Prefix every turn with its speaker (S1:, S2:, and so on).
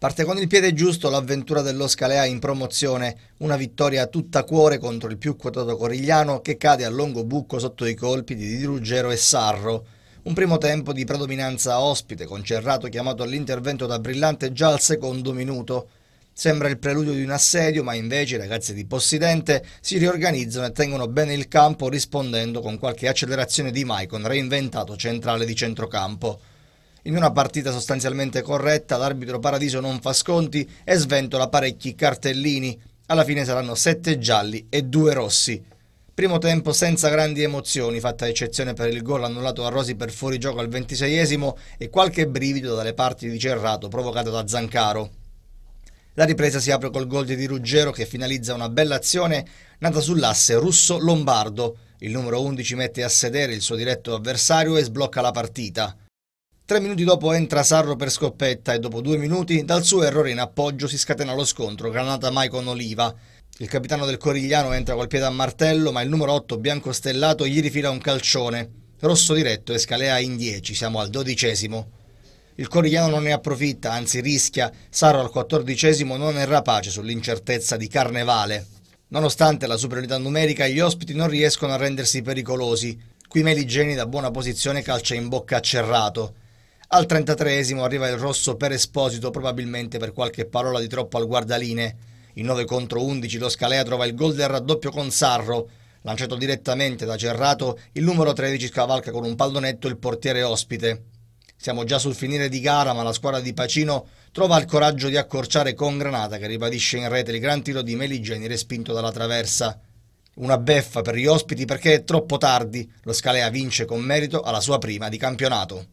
S1: Parte con il piede giusto l'avventura dello Scalea in promozione, una vittoria tutta cuore contro il più quotato Corigliano che cade a lungo buco sotto i colpi di Di Ruggero e Sarro. Un primo tempo di predominanza ospite con Cerrato chiamato all'intervento da Brillante già al secondo minuto. Sembra il preludio di un assedio, ma invece i ragazzi di Possidente si riorganizzano e tengono bene il campo rispondendo con qualche accelerazione di Maicon reinventato centrale di centrocampo. In una partita sostanzialmente corretta, l'arbitro Paradiso non fa sconti e sventola parecchi cartellini. Alla fine saranno sette gialli e due rossi. Primo tempo senza grandi emozioni, fatta eccezione per il gol annullato a Rosi per fuorigioco al 26esimo e qualche brivido dalle parti di Cerrato provocato da Zancaro. La ripresa si apre col gol Di Ruggero che finalizza una bella azione nata sull'asse russo-lombardo. Il numero 11 mette a sedere il suo diretto avversario e sblocca la partita. Tre minuti dopo entra Sarro per scoppetta e dopo due minuti dal suo errore in appoggio si scatena lo scontro, granata mai con Oliva. Il capitano del Corigliano entra col piede a martello ma il numero 8 bianco stellato gli rifila un calcione. Rosso diretto e scalea in 10, siamo al dodicesimo. Il Corigliano non ne approfitta, anzi rischia, Sarro al quattordicesimo non è rapace sull'incertezza di Carnevale. Nonostante la superiorità numerica, gli ospiti non riescono a rendersi pericolosi. Qui Meligeni da buona posizione calcia in bocca a Cerrato. Al 33 esimo arriva il rosso per Esposito, probabilmente per qualche parola di troppo al guardaline. In 9 contro 11 lo Scalea trova il gol del raddoppio con Sarro. Lanciato direttamente da Cerrato, il numero 13 scavalca con un pallonetto il portiere ospite. Siamo già sul finire di gara, ma la squadra di Pacino trova il coraggio di accorciare con Granata, che ribadisce in rete il gran tiro di Meligeni respinto dalla traversa. Una beffa per gli ospiti perché è troppo tardi. Lo Scalea vince con merito alla sua prima di campionato.